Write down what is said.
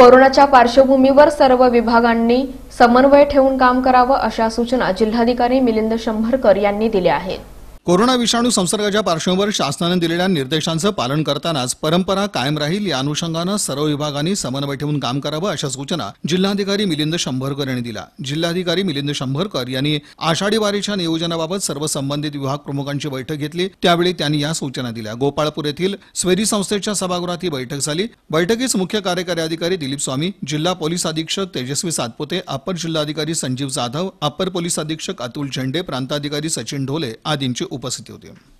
कोरोनाच्या पार्श्वभूमीवर सर्व विभागांनी समन्वय ठेवून काम करावं अशा सूचना जिल्हाधिकारी मिलिंद शंभरकर यांनी दिल्या आहेत कोरोना विषाणू संसर्गाच्या पार्श्वभूमीवर शासनाने दिलेल्या निर्देशांचं पालन करतानाच परंपरा कायम राहील या अनुषंगानं सर्व विभागांनी समन्वय ठेवून काम करावं अशा सूचना जिल्हाधिकारी मिलिंद शंभरकर यांनी दिल्या जिल्हाधिकारी मिलिंद शंभरकर यांनी आषाढी वारीच्या नियोजनाबाबत सर्व संबंधित विभाग प्रमुखांची बैठक घेतली त्यावेळी त्यांनी या सूचना दिल्या गोपाळपूर येथील स्वेरी संस्थेच्या सभागृहात ही बैठक झाली बैठकीस मुख्य कार्यकारी अधिकारी दिलीप स्वामी जिल्हा पोलीस अधीक्षक तेजस्वी सातपुते अपर जिल्हाधिकारी संजीव जाधव अपर पोलीस अधीक्षक अतुल झेंडे प्रांताधिकारी सचिन ढोले आदींची उपस्थिती होती